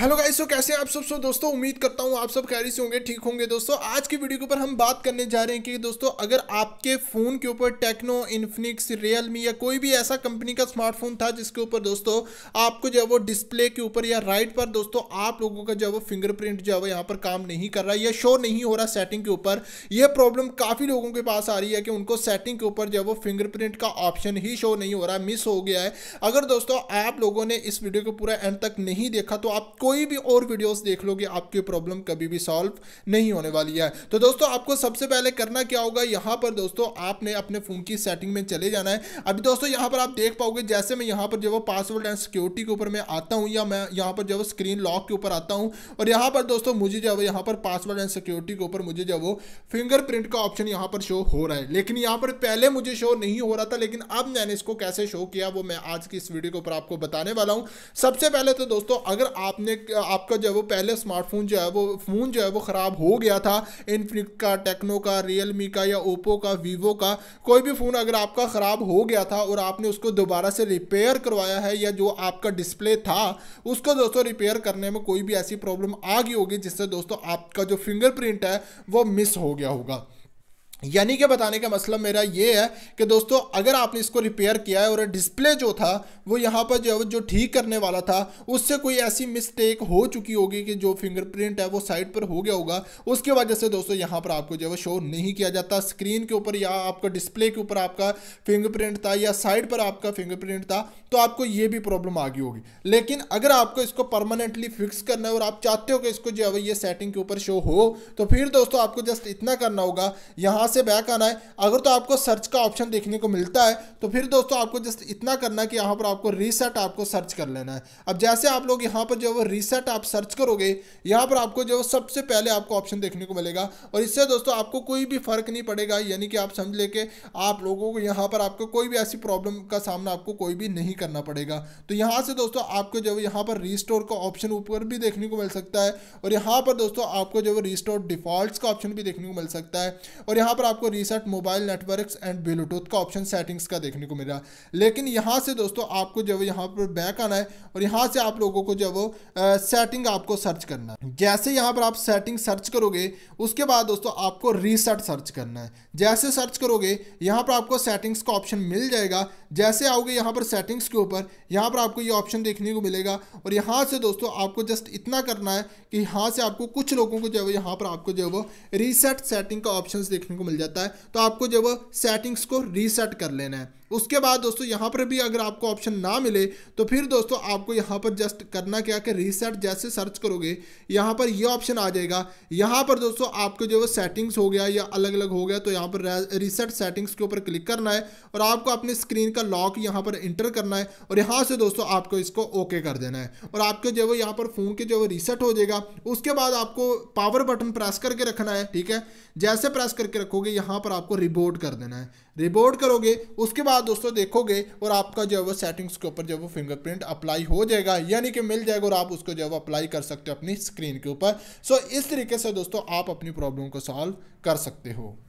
hello guys तो कैसे हैं आप सब सो दोस्तों उम्मीद करता हूँ आप सब कैरी से होंगे ठीक होंगे दोस्तों आज की वीडियो के ऊपर हम बात करने जा रहे हैं कि दोस्तों अगर आपके फ़ोन के ऊपर टेक्नो इन्फिनिक्स रियलमी या कोई भी ऐसा कंपनी का स्मार्टफोन था जिसके ऊपर दोस्तों आपको जो है वो डिस्प्ले के ऊपर या राइट पर दोस्तों आप लोगों का जो है वो फिंगरप्रिंट जो है वो यहाँ पर काम नहीं कर रहा है या शो नहीं हो रहा सेटिंग के ऊपर यह प्रॉब्लम काफ़ी लोगों के पास आ रही है कि उनको सेटिंग के ऊपर जो है वो फिंगरप्रिंट का ऑप्शन ही शो नहीं हो रहा मिस हो गया है अगर दोस्तों आप लोगों ने इस वीडियो को पूरा एंड तक नहीं देखा तो आपको कोई भी और वीडियोस देख लोगे आपकी प्रॉब्लम कभी भी सॉल्व नहीं होने वाली है तो दोस्तों आपको सबसे पहले करना क्या होगा यहाँ पर दोस्तों आपने अपने फ़ोन की सेटिंग में चले जाना है अभी दोस्तों यहाँ पर आप देख पाओगे जैसे मैं यहाँ पर जब पासवर्ड एंड सिक्योरिटी के ऊपर मैं आता हूँ या मैं यहाँ पर जब स्क्रीन लॉक के ऊपर आता हूँ और यहाँ पर दोस्तों मुझे जब है यहाँ पर पासवर्ड एंड सिक्योरिटी के ऊपर मुझे जब वो फिंगरप्रिंट का ऑप्शन यहाँ पर शो हो रहा है लेकिन यहाँ पर पहले मुझे शो नहीं हो रहा था लेकिन अब मैंने इसको कैसे शो किया वो मैं आज की इस वीडियो के ऊपर आपको बताने वाला हूँ सबसे पहले तो दोस्तों अगर आपने आपका जो है वो पहले स्मार्टफोन जो है वो फ़ोन जो है वो ख़राब हो गया था इनफिनिक का टेक्नो का रियल का या ओप्पो का वीवो का कोई भी फ़ोन अगर आपका ख़राब हो गया था और आपने उसको दोबारा से रिपेयर करवाया है या जो आपका डिस्प्ले था उसको दोस्तों रिपेयर करने में कोई भी ऐसी प्रॉब्लम आ गई होगी जिससे दोस्तों आपका जो फिंगरप्रिंट है वो मिस हो गया होगा यानी कि बताने का मसला मतलब मेरा ये है कि दोस्तों अगर आपने इसको रिपेयर किया है और डिस्प्ले जो था वो यहाँ पर जो जो ठीक करने वाला था उससे कोई ऐसी मिस्टेक हो चुकी होगी कि जो फिंगरप्रिंट है वो साइड पर हो गया होगा उसकी वजह से दोस्तों यहाँ पर आपको जो है शो नहीं किया जाता स्क्रीन के ऊपर या आपका डिस्प्ले के ऊपर आपका फिंगरप्रिंट था या साइड पर आपका फिंगरप्रिंट था तो आपको ये भी प्रॉब्लम आ गई होगी लेकिन अगर आपको इसको परमानेंटली फिक्स करना है और आप चाहते हो कि इसको जो है ये सेटिंग के ऊपर शो हो तो फिर दोस्तों आपको जस्ट इतना करना होगा यहाँ यहाँ से बैक आना है अगर तो आपको सर्च का ऑप्शन देखने को मिलता है तो फिर दोस्तों आपको जस्ट इतना करना है कि यहाँ पर आपको रीसेट आपको सर्च कर लेना है अब जैसे आप लोग यहाँ पर जो वो रीसेट आप सर्च करोगे यहाँ पर आपको जो सबसे पहले आपको ऑप्शन देखने को मिलेगा और इससे दोस्तों आपको कोई भी फ़र्क नहीं पड़ेगा यानी कि आप समझ ले लेके आप लोगों को यहाँ पर आपको कोई भी ऐसी प्रॉब्लम का सामना आपको कोई भी नहीं करना पड़ेगा तो यहाँ से दोस्तों आपको जो यहाँ पर रीस्टोर का ऑप्शन ऊपर भी देखने को मिल सकता है और यहाँ पर दोस्तों आपको जो रीस्टोर डिफॉल्ट का ऑप्शन भी देखने को मिल सकता है और यहाँ पर आपको reset mobile networks and Bluetooth का ऑप्शन सेटिंग्स का देखने को मिल रहा है लेकिन यहाँ से दोस्तों आपको जब यहाँ पर बैक आना है और यहाँ से आप लोगों को जब वो सेटिंग आपको सर्च करना है जैसे यहाँ पर आप सेटिंग सर्च करोगे उसके बाद दोस्तों आपको रीसेट सर्च करना है जैसे सर्च करोगे यहाँ पर आपको सेटिंग्स का ऑप्शन मिल जाएगा जैसे आओगे यहाँ पर सेटिंग्स के ऊपर यहाँ पर आपको ये ऑप्शन देखने को मिलेगा और यहाँ से दोस्तों आपको जस्ट इतना करना है कि यहाँ से आपको कुछ लोगों को जो है यहाँ पर आपको जो है वो रीसेट सेटिंग का ऑप्शन देखने को मिल जाता है तो आपको जो वो सेटिंग्स को रीसेट कर लेना है उसके बाद दोस्तों यहाँ पर भी अगर आपको ऑप्शन ना मिले तो फिर दोस्तों आपको यहाँ पर जस्ट करना क्या कि रीसेट जैसे सर्च करोगे यहाँ पर ये यह ऑप्शन आ जाएगा यहाँ पर दोस्तों आपको जो सेटिंग्स हो गया या अलग अलग हो गया तो यहाँ पर रीसेट सेटिंग्स के ऊपर क्लिक करना है और आपको अपनी स्क्रीन का लॉक यहाँ पर इंटर करना है और यहाँ से दोस्तों आपको इसको ओके कर देना है और आपके जो यहाँ पर फ़ोन के जो रीसेट हो जाएगा उसके बाद आपको पावर बटन प्रेस करके रखना है ठीक है जैसे प्रेस करके रखोगे यहाँ पर आपको रिबोट कर देना है रिबोट करोगे उसके बाद बाद हाँ दोस्तों देखोगे और आपका जो है वो सेटिंग्स के ऊपर जो है वो फिंगरप्रिंट अप्लाई हो जाएगा यानी कि मिल जाएगा और आप उसको जो है वो अप्लाई कर सकते हो अपनी स्क्रीन के ऊपर सो इस तरीके से दोस्तों आप अपनी प्रॉब्लम को सॉल्व कर सकते हो